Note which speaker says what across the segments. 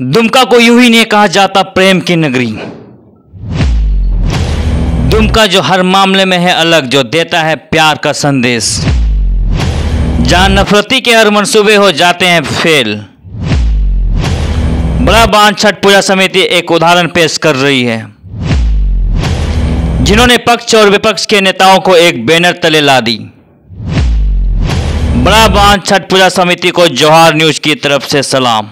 Speaker 1: दुमका को यूं ही नहीं कहा जाता प्रेम की नगरी दुमका जो हर मामले में है अलग जो देता है प्यार का संदेश जहां नफरती के हर मनसूबे हो जाते हैं फेल बड़ा बांध छठ पूजा समिति एक उदाहरण पेश कर रही है जिन्होंने पक्ष और विपक्ष के नेताओं को एक बैनर तले ला दी बड़ा बांध छठ पूजा समिति को जौहर न्यूज की तरफ से सलाम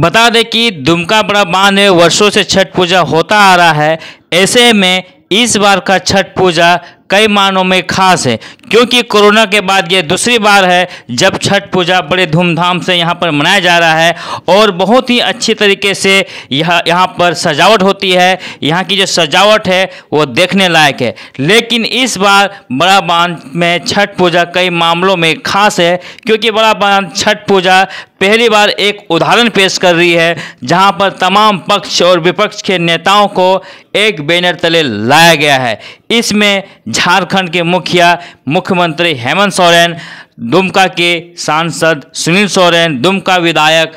Speaker 1: बता दें कि दुमका बड़ा बांध में वर्षों से छठ पूजा होता आ रहा है ऐसे में इस बार का छठ पूजा कई मानों में खास है क्योंकि कोरोना के बाद यह दूसरी बार है जब छठ पूजा बड़े धूमधाम से यहाँ पर मनाया जा रहा है और बहुत ही अच्छी तरीके से यह यहाँ पर सजावट होती है यहाँ की जो सजावट है वो देखने लायक है लेकिन इस बार बड़ा बांध में छठ पूजा कई मामलों में खास है क्योंकि बड़ा बांध छठ पूजा पहली बार एक उदाहरण पेश कर रही है जहां पर तमाम पक्ष और विपक्ष के नेताओं को एक बैनर तले लाया गया है इसमें झारखंड के मुखिया मुख्यमंत्री हेमंत सोरेन दुमका के सांसद सुनील सोरेन दुमका विधायक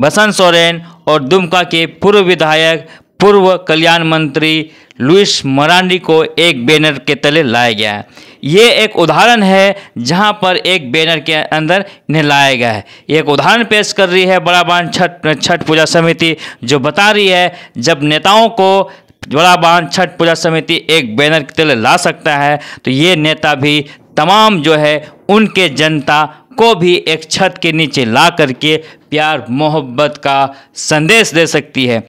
Speaker 1: बसंत सोरेन और दुमका के पूर्व विधायक पूर्व कल्याण मंत्री लुइस मरांडी को एक बैनर के तले लाया गया है ये एक उदाहरण है जहाँ पर एक बैनर के अंदर इन्हें लाया गया है एक उदाहरण पेश कर रही है बड़ा बान छठ छठ पूजा समिति जो बता रही है जब नेताओं को बड़ा बांध छठ पूजा समिति एक बैनर के तले ला सकता है तो ये नेता भी तमाम जो है उनके जनता को भी एक छत के नीचे ला करके प्यार मोहब्बत का संदेश दे सकती है